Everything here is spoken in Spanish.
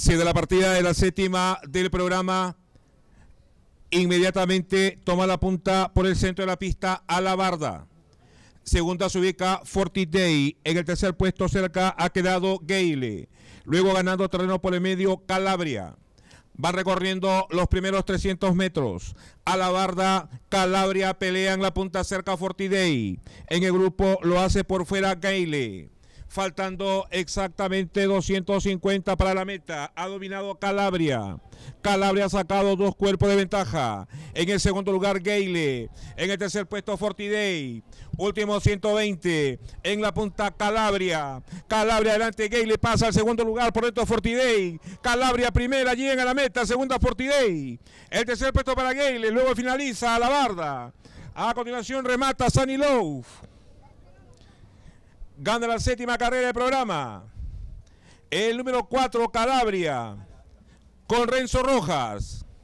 Se la partida de la séptima del programa. Inmediatamente toma la punta por el centro de la pista a la barda. Segunda se ubica Day. En el tercer puesto cerca ha quedado Gayle. Luego ganando terreno por el medio Calabria. Va recorriendo los primeros 300 metros. A la barda, Calabria pelean la punta cerca Day. En el grupo lo hace por fuera Gayle faltando exactamente 250 para la meta. Ha dominado Calabria. Calabria ha sacado dos cuerpos de ventaja. En el segundo lugar, Gale. En el tercer puesto, Fortiday. Último 120. En la punta, Calabria. Calabria adelante, Gale pasa al segundo lugar. Por esto. Fortiday. Calabria primera, llega a la meta. Segunda, Fortiday. El tercer puesto para Gale. Luego finaliza a la barda. A continuación, remata Sunny Love. Gana la séptima carrera del programa. El número 4, Calabria, con Renzo Rojas.